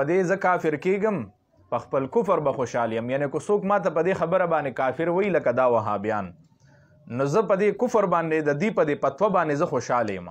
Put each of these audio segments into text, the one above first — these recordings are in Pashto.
په دې ز کافر کیګم په خپل کفر به خوشاله يم یعنی کو څوک ماته په دې خبره باندې کافر وی لکه دا وهابیان نو زه په دې کفر باندې د دې په دې پتو باندې زه خوشاله یم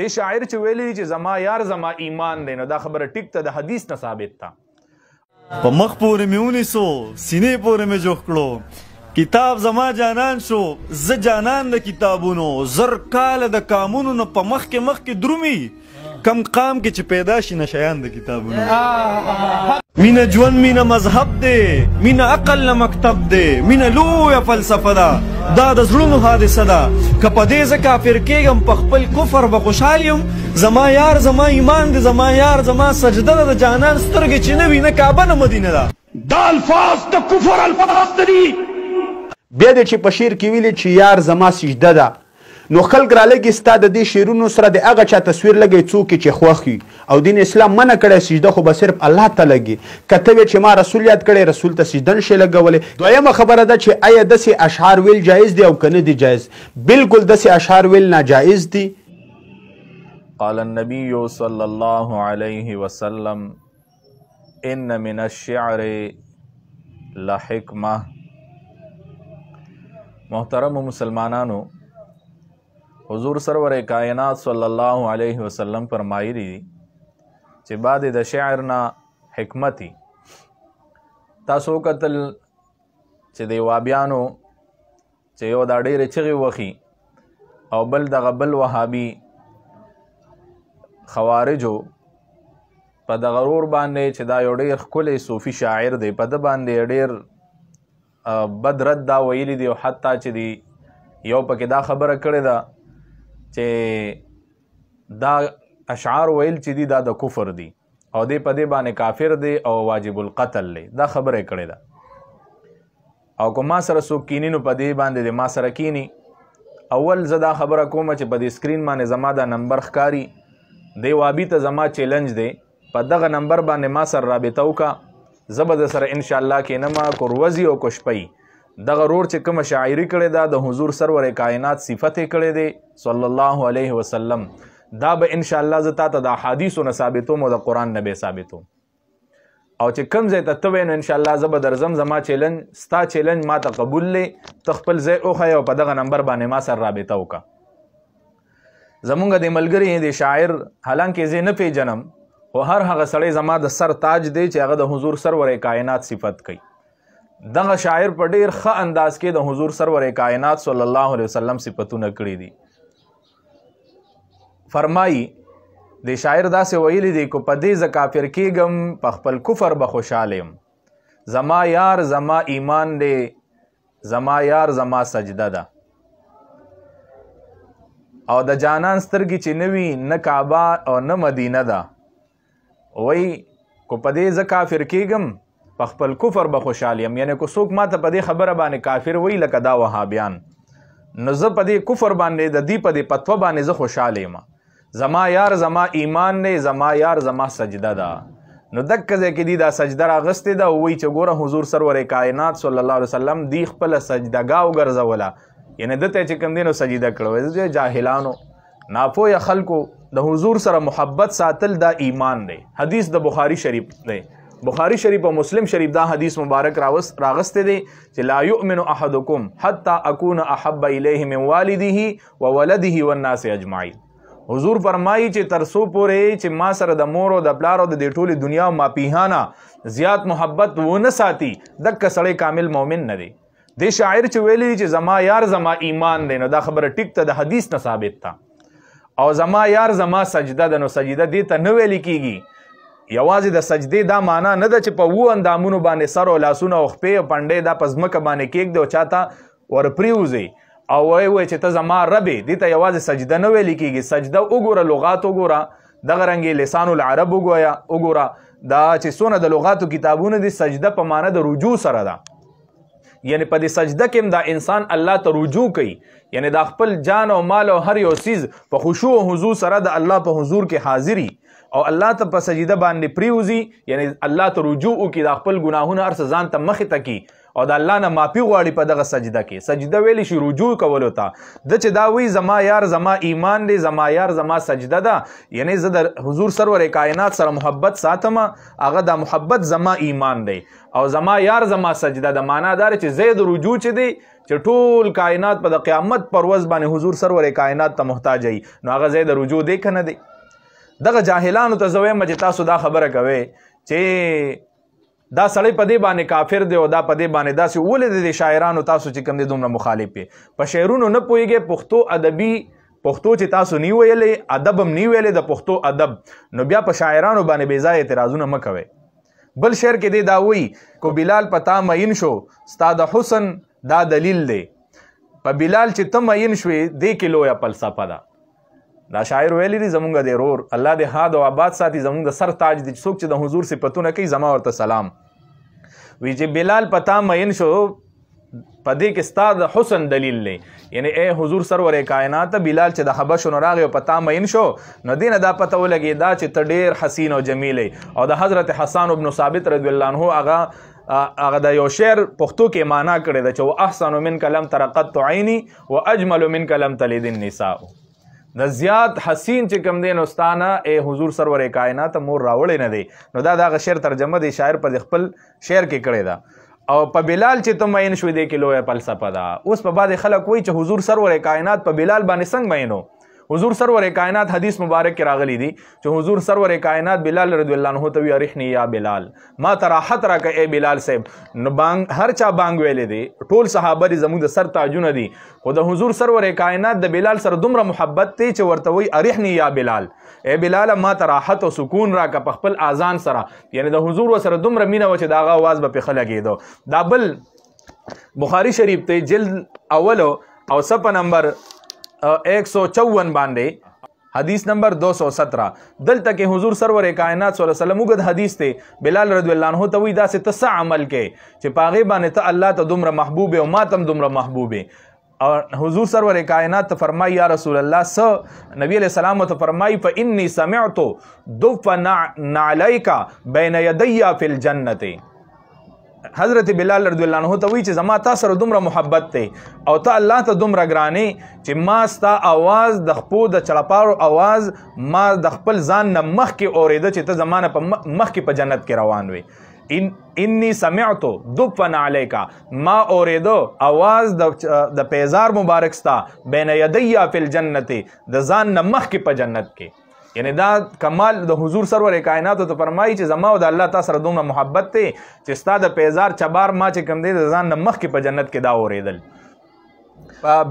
د شاعر چې ویلي چې زما یار زما ایمان دی نو دا خبره ټیک ته د حدیث نه ثابت تا په مخ پورې میونی سو سینې پورې مې جوخ کړو کتاب زما جانان شو ز جانان د کتابونو زر کال د کامونو په مخ کې مخ کې درومي کم قام کې چې پیدا شي نشیان د کتابونو مینه ژوند مینه مذهب دی مینه عقل نه مکتب دی مینه لویه فلسفه ده دا د زړونو حادثه ده که په دې زه کافر کېږم په خپل کفر به خوشحال یم زما یار زما ایمان دی زما یار زما سجده ده د جانان سترګې چې نه وي نه کعبه نه مدینه ده دا الفاظ د کفر الفاظ دي بیا دې چې په شعر کې ویلي چې یار زما سجده ده نو خلک را لګي ستا د دې شیرونو سره د هغه چا تصویر لګي څوک چې خوخي او دین اسلام منه کړی سجده خو به صرف الله ته لګي کته چې ما رسول یاد کړی رسول ته سجدن شي لګولې دویمه خبره ده چې آیا دسې اشعار ویل جایز دی او کنه دی جایز بالکل دسې اشعار ویل ناجایز دی قال النبي صلى الله عليه وسلم ان من الشعر لحکمه محترم مسلمانانو حضور سرور کائنات صلی الله علیه وسلم فرمایي دي چې بعد د شعر نه حکمتي تاسو قتل چې دی وابیانو چې یو دا ډېر چغې وخی او بل دغه بل وهابي خوارجو په دغه رور باندې چې دا یو ډېر ښکلی صوفي شاعر دی په ده باندې ډېر بد رد دا ویلی دی او حتی چې دی یو پکې دا خبره کړې ده چې دا اشعار ویل چې دی دا د کفر دی او دې په دې باندې کافر دی او واجب القتل دی دا خبره کړې ده او کوم سره سو کینینو په دې باندې د ما سره کینی اول زدا خبره کوم چې په دې سکرین باندې زما دا نمبر ښکاری دی وابي ته زما چیلنج دی په دغه نمبر باندې ما سره رابطه وکا زبر سره ان شاء الله کې نما کو ورځي او کو شپي دغه رور چې کوم شاعری کړي دا د حضور سرور کائنات صفت کړي دی صلی الله علیه وسلم دا به ان شاء الله زتا ته د حدیث او ثابتوم او د قران نه به ثابتوم او چې کم ځای ته ته ان شاء الله زب درزم زما چیلنج ستا چیلنج ما ته قبول لې تخپل ځای او خیا په دغه نمبر باندې ما سره رابطه وکا زمونږ د ملګری دی شاعر حالانکه زه نه پیژنم او هر هغه سړی زما د سر تاج دی چې هغه د حضور سرور کائنات صفت کوي دغه شاعر په ډیر ښه انداز کې د حضور سرور کائنات صلی الله علیه وسلم صفاتونه کړی دي فرمایي د شاعر داسې ویلي دی کو په دې ز کافر کېږم په خپل کفر به خوشاله یم زما یار زما ایمان دی زما یار زما سجده ده او د جانان سترګې چې نوي نه کعبه او نه مدینه ده وای کو په دې ز کافر کېږم په خپل کفر به خوشحال یم یعنی کو څوک ماته په دې خبره باندې کافر وی لکه دا وهابیان نو زه په دې کفر باندې د دې په دې پتو باندې زه خوشحال یم زما یار زما ایمان نه زما یار زما سجده ده نو دکه ځکه دی دا سجده راغستې ده وای چې ګوره حضور سرور کائنات صلی الله علیه وسلم دی خپل سجدهګاه وګرځوله یعنی دته چې کوم دینو سجده کړو چې جاهلانو ناپوهه خلکو د حضور سره محبت ساتل دا ایمان دی حدیث د بخاری شریف دی بخاری شریف او مسلم شریف دا حدیث مبارک راوست راغسته دی چې لا یؤمن احدکم حتا اكون احب الیه من والده و ولده والناس اجمعین حضور فرمایي چې ترسو پورې چې ما سره د مور او د پلار او د ټولې دنیا ما پیهانا زیات محبت و نه ساتي دک سړی کامل مؤمن نه دی د شاعر چې ویلي چې زما یار زما ایمان دی نو دا خبره ټیک ته د حدیث نه ثابت تا او زما یار زما سجده د نو سجده دې ته نه ویل کیږي یوازې د سجدې دا معنا نه ده چې په وو اندامونو باندې سر او لاسونه او خپې او پنډې دا په ځمکه باندې کېږدي او چاته ورپریوځي او وای وای چې ته زما ربې دې ته یوازې سجده نه ویل کېږي سجده وګوره لغات وګوره دغه رنګې لسان العرب وګویا وګوره دا چې څونه د لغاتو کتابونه دي سجده په معنا د رجوع سره ده یعنی په دې سجده کې دا انسان الله ته رجوع کوي یعنی دا خپل جان او مال او هر یو سیز په خشوع او حضور سره د الله په حضور کې حاضری او الله ته په سجده باندې پریوزی یعنی الله ته رجوع وکي د خپل ګناهونو ارس ځان ته مخه تکي او د الله نه معافي غواړي په دغه سجده کې سجده ویلی شي رجوع کول ته د چې دا وی زما یار زما ایمان دی زما یار زما سجده ده یعنی زه د حضور سرور کائنات سره محبت ساتم هغه د محبت زما ایمان دی او زما یار زما سجده ده معنی دار چې زید رجوع چي دی چې ټول کائنات په د قیامت پر ورځ باندې حضور سرور کائنات ته محتاج ای نو هغه زید رجوع دی کنه دی دغه جاهلانو ته زوی مجه تاسو دا خبره کوي چې دا سړی په دې باندې کافر دی او دا په دې باندې داسې ولې د شاعرانو تاسو چې کوم دي دومره مخالف په شعرونو نه پويږي پښتو ادبي پښتو چې تاسو نی ویلې ادب هم نی ویلې د پښتو ادب نو بیا په شاعرانو باندې بې ځای اعتراضونه مکوي بل شعر کې دی دا وی کو بلال پتا مین شو ستا د حسن دا دلیل دی په بلال چې تم مین شوې دې کې لویه فلسفه ده دا شاعر ویلی دی زمونږ د رور الله دې هاد او آباد ساتي زمونږ د سر تاج دي څوک چې د حضور صفتونه کوي زما ورته سلام وی چې بلال پتا مین شو پدې کې ستا د حسن دلیل لې یعنی اے حضور سرور کائنات بلال چې د حبش نو راغی او پتا مین شو نو دینه دا پته ولګي دا چې ته ډیر حسین او جمیل او د حضرت حسن ابن ثابت رضی الله عنه هغه هغه د یو شعر پښتو کې معنا کړی دا چې احسن من کلم ترقت عینی واجمل من کلم تلید النساء د زیات حسین چې کم دین استانه اے حضور سرور کائنات مور راوړې نه دی نو دا دا شعر ترجمه دی شاعر په خپل شعر کې کړی دا او په بلال چې تم عین شوې دی کې لوې فلسفه دا اوس په بعد خلک وایي چې حضور سرور کائنات په بلال باندې څنګه مینو حضور سرور کائنات حدیث مبارک کې راغلی دي چې حضور سرور کائنات بلال رضی الله عنه ته وی ارحنی یا بلال ما تراحت را ک اے بلال صاحب نو بانګ هر چا بانګ ویلې دي ټول صحابه دي زموږ د سر تاجونه دي خو د حضور سرور کائنات د بلال سره دومره محبت ته چې ورته وی ارحنی یا بلال اے بلال ما تراحت او سکون را ک خپل اذان سره یعنی د حضور سره دومره مینه و چې داغه आवाज به په خلګېدو دا بل بخاری شریف ته جلد اولو او سپ نمبر 154 باندې حدیث نمبر 217 دلته کې حضور سرور کائنات صلی الله علیه وسلم وګد حدیث ته بلال رضی الله عنه ته وی دا څه تس عمل کې چې پاغه باندې ته الله ته دومره محبوب او ماتم دومره محبوب او حضور سرور کائنات ته فرمای یا رسول الله س نبی علیہ السلام ته فرمای فإني سمعت دفن نعلیک بین یدیا فی الجنته حضرت بلال رضی الله عنه ته وی چې زما تا سره دومره محبت دی او ته الله ته دومره ګرانې چې ما ستا आवाज د خپو د چړپاړو आवाज ما د خپل ځان نه مخ کې اوریده چې ته زمانه په مخ کې په جنت کې روان وې ان انی سمعتو دفن علیکا ما اوریدو आवाज د د پیزار مبارک ستا بین یدیا فی الجنته د ځان نه مخ کې په جنت کې یعنی دا کمال د حضور سرور کائنات ته فرمایي چې زما او د الله تعالی سره دومره محبت ته چې ستا د پیزار چبار ما چې کم دی د ځان مخ کې په جنت کې دا اوریدل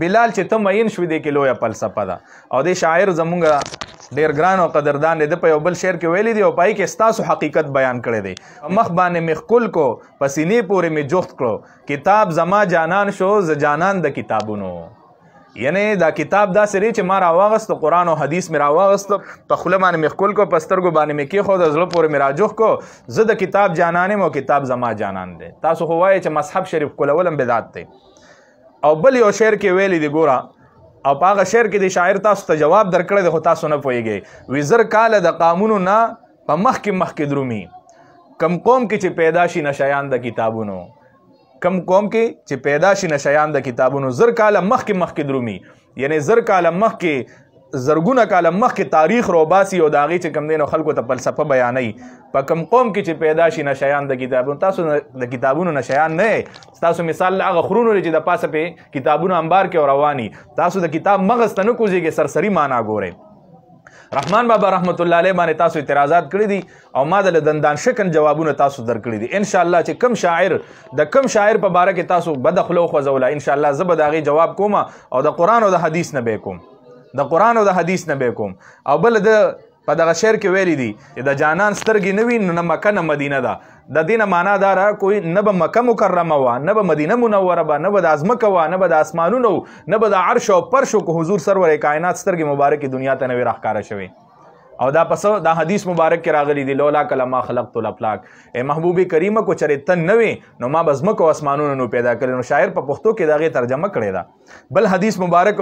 بلال چې ته مین شوې دی کې لویه فلسفه ده او د شاعر زمونږ ډیر ګران او قدردان دی په یو بل شعر کې ویلي دی او پای کې ستاسو حقیقت بیان کړی دی مخ باندې مخ کل کو پسینې پورې می جوخت کړو کتاب زما جانان شو ز جانان د کتابونو یعنی دا کتاب دا سری چې ما را واغست قرآن او حدیث می را واغست په خوله باندې مې خپل کو پسترګو باندې مې کې خو د زړه پورې مې راجوخ کو زه د کتاب جانانم او کتاب زما جانان دی تاسو خو وایئ چې مصحف شریف کولولم بدعت دی او بل یو شعر کې ویلی دی ګوره او پاغه شعر کې د شاعر تاسو ته جواب درکړی دی خو تاسو نه پوهیږئ وزر کاله د قامونو نه په مخ کې مخ کې درومي کم قوم کې چې پیدا شي نشایان د کتابونو کم قوم کې چې پیدا شي نشیان د کتابونو زر کاله مخکې مخکې درومي یعنی زر کاله مخکې زرګونه کاله مخکې تاریخ روباسي او داغې چې کم دینو خلکو ته فلسفه بیانې په کم قوم کې چې پیدا شي نشیان د کتابونو تاسو د کتابونو نشیان نه تاسو مثال هغه خرونو چې د پاسه په کتابونو انبار کې رواني تاسو د کتاب مغز تنه کوزيږي سرسری معنا ګورئ رحمان بابا رحمت الله علیه باندې تاسو اعتراضات کړی دي او ما د دندان شکن جوابونه تاسو درکړي دي ان شاء الله چې کم شاعر د کم شاعر په باره کې تاسو بد خلو خوځول ان شاء الله زبر داغي جواب کوم او د قران او د حدیث نه به کوم د قران او د حدیث نه به کوم او بل د په دغه شعر کې ویلي دي چې د جانان سترګې نه وي نه مکه نه مدینه ده د دې نه معنا دا را کوئی نه به مکه مکرمه وه نه به مدینه منوره به نه به د ازمکه وه نه به د اسمانونو نه به د عرش او پرشو که حضور سرور کائنات سترګې مبارکې دنیا ته نه وي راښکاره شوې او دا پس دا حدیث مبارک کې راغلی دی لولا کلمہ خلقت الافلاک اے محبوب کریم کو چرتن نه وي نو ما بزمک او اسمانونو پیدا کړي نو شاعر په پښتو کې داغه ترجمه کړی دا بل حدیث مبارک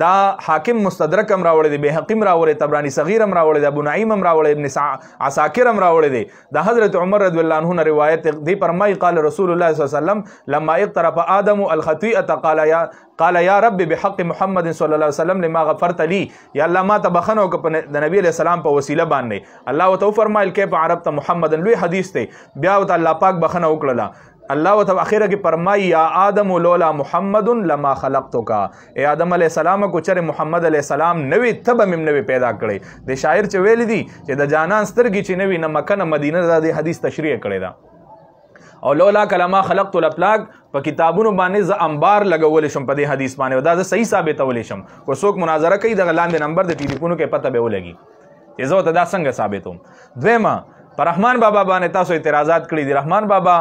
دا حاکم مستدرک هم راوړی دی بهقیم راوړی تبرانی صغیر هم راوړی دی ابو نعیم هم راوړی ابن عساکر هم راوړی دی د حضرت عمر رضی الله عنه روایت دی فرمای قال رسول الله صلی الله علیه وسلم لما اقترف آدم الخطیئه قال یا قال يا رب بحق محمد صلى الله عليه وسلم لما غفرت لي يا الله ما ته بخنه النبي عليه السلام په وسیله باندې الله وتو فرمایل کې په عرب ته محمد لوی حدیث دی بیا وت الله پاک بخنه وکړه اللہ و تب آخرہ کی فرمائی یا آدم لولا محمد لما خلقتو کا اے آدم علیہ السلام کو چر محمد علیہ السلام نوی تب مم نوی پیدا کړي د شاعر چې ویل دي چې د جانان سترګې چې نوی نه مکه نه مدینه دا د حدیث تشریح کړي دا او لولا کلمہ خلقت لپلاک په کتابونو باندې ز انبار لګول شم په دې حدیث باندې دا زه صحیح ثابتول شم کو څوک مناظره کوي د غلان د نمبر د ټلیفونو کې پته به ولګي چې زه ته دا څنګه ثابتوم دویمه پر رحمان بابا باندې تاسو اعتراضات کړی دي رحمان بابا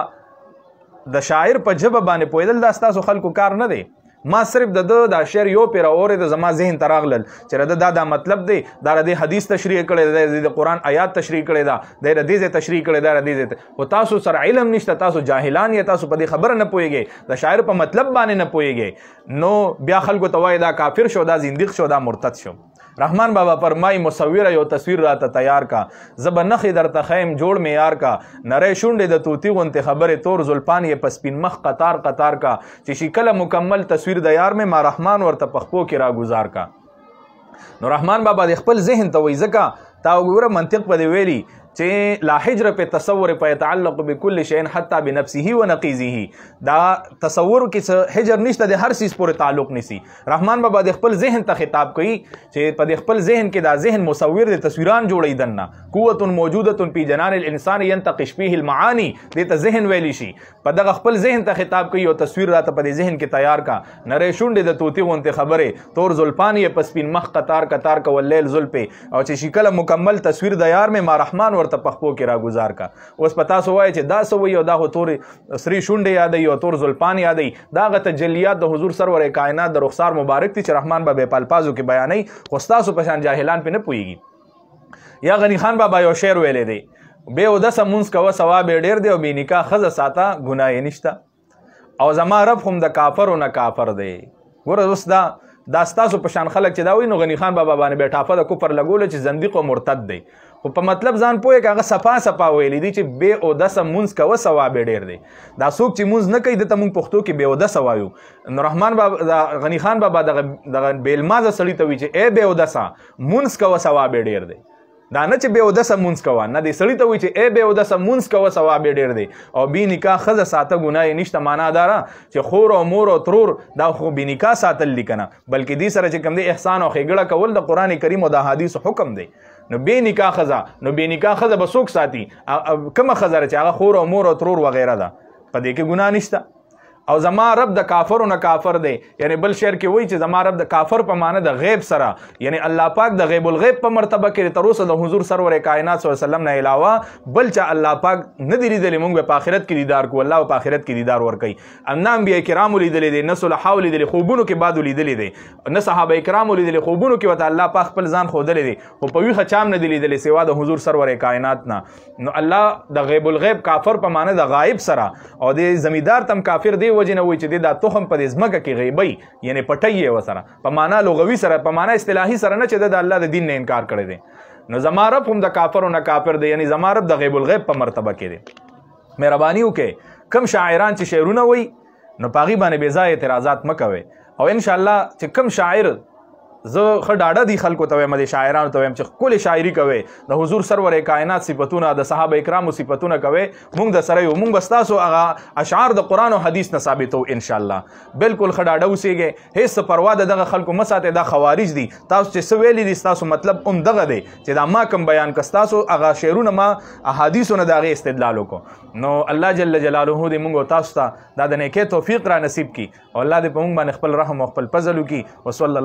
د شاعر په جبه باندې پویدل دا ستاسو خلکو کار نه دی ما صرف د د دا شعر یو پیر اورې د زما ذهن ته راغلل چې دا دا, دا مطلب دی دا د حدیث تشریح کړي دی د قران آیات تشریح کړي دا د دې تشریح کړي دا د دې او تاسو سره علم نشته تاسو جاهلان یا تاسو په دې خبره نه پويږئ د شاعر په مطلب باندې نه پويږئ نو بیا خلکو ته وای دا کافر شو دا زنديق شو دا مرتد شو رحمان بابا پرمای مصوره یو تصویر را ته تیار کا زب نخ در تخیم جوړ می یار کا نری شونډې د توتی غونته خبره تور زلپان یې پسپین مخ قطار قطار کا چې شکل مکمل تصویر د یار می ما رحمان ورته پخپو کې را گزار کا نو رحمان بابا د خپل ذهن ته وای زکه تا وګوره منطق په دی ویلی چې لا هجر په تصور په تعلق بكل شی حتی بنفسه و نقیزه دا تصور کې څه هجر نشته د هر سیس پورې تعلق نسی رحمان بابا د خپل ذهن ته خطاب کوي چې په خپل ذهن کې دا ذهن مصور د تصویران جوړی دنه قوت موجوده په جنان الانسان ينتقش فيه المعاني د ته ذهن ویلی شي په دغه خپل ذهن ته خطاب کوي او تصویر راته په ذهن کې تیار کا نری شونډه د توتی غونته خبره تور زلفانی په سپین مخ قطار قطار کول لیل زلفه او چې شکل مکمل تصویر د یار مې ما رحمان ور ورته پخپو کې راګوزار کا اوس په تاسو وایي چې دا سوي او دا هو تور سری شونډه یادې او تور زلفان یادې دا غته جلیات د حضور سرور کائنات د رخسار مبارک تی چې رحمان بابا په الفاظو کې بیانې خو تاسو په شان جاهلان په نه پويږي یا غنی خان بابا یو شعر ویلې دی به ودس مونږ کوه ثواب ډیر دی او به نکاح خزه ساته ګناه نشته او زما رب هم د کافر او نه کافر دی ګوره اوس دا دا ستاسو په شان خلک چې دا وي نو غنی خان بابا باندې به ټاپه د کفر لګول چې زنديق او مرتد دی خو په مطلب ځان پوهه کغه صفا صفا ویلې دي چې بے او د سمونز کو ثواب ډیر دی دا څوک چې مونږ نه کوي د تمون پښتو کې بے او د سوایو نو رحمان بابا د غنی خان بابا د بیلمازه سړی ته وی چې اے بے او د سا مونږ کو ثواب ډیر دی دا نه چې به ودسه مونږ کوه نه دې سړی ته وی چې اے به ودسه مونږ کوه ثواب ډیر دی او بی نکاح خزه ساته ګناه نشته معنا دارا چې خور او مور او ترور دا خو بی نکاح ساتل لیکنه بلکې دې سره چې کوم دی احسان او خېګړه کول د قران کریم او د حدیث حکم دی نو بی نکاح خزه نو بی نکاح خزه به څوک ساتي کومه خزه چې هغه خور او مور او ترور وغیرہ ده په دې کې ګناه نشته او زما رب د کافرو نه کافر دی یعنی بل شعر کې وایي چې زما رب د کافر په معنی د غیب سره یعنی الله پاک د غیب الغیب په مرتبه کې تر اوسه د حضور سرور کائنات صلی الله علیه وسلم نه علاوه بل چې الله پاک نه دی لیدلی موږ په آخرت کې دیدار کو الله په آخرت کې دیدار ور کوي امنا انبیا کرام لیدلی دي نه صلحاو لیدلی خوبونو کې بعد لیدلی دي نه صحابه کرام لیدلی خوبونو کې وته الله پاک خپل ځان خودلی دي او په ویخه چام نه دی لیدلی سیوا د حضور سرور کائنات نه نو الله د غیب الغیب کافر په معنی د غایب سره او د زمیدار تم کافر دی دې وجه نه وای چې دا تخم په دې ځمکه کې غیبی یعنی پټی یې وسره په معنا لغوي سره په معنا اصطلاحي سره نه چې د الله د دین نه انکار کړی دی نو زما رب هم د کافرو نه کافر دی یعنی زما رب د غیب الغیب په مرتبه کې دی مهرباني وکړئ کم شاعران چې شعرونه وای نو پاغي باندې بې ځای اعتراضات مکوي او ان شاء الله چې کم شاعر زه خ ډاډه دي خلکو ته مې شاعرانو ته چې کول شاعری کوي د حضور سرور کائنات صفاتونه د صحابه کرامو صفاتونه کوي مونږ د سره یو مونږ بستاسو هغه اشعار د قران او حدیث نه ثابتو ان شاء الله بالکل خ ډاډه اوسېږي هیڅ پروا د دغه خلکو مساته د خوارج دي تاسو چې سویلې دي تاسو مطلب هم دغه دی چې دا ما کم بیان کستاسو هغه شعرونه ما احادیثونه دغه استدلال وکړو نو الله جل جلاله دې مونږ تاسو ته د نیکه توفیق را نصیب کړي او الله دې په مونږ باندې خپل رحم او خپل فضل وکړي وصلی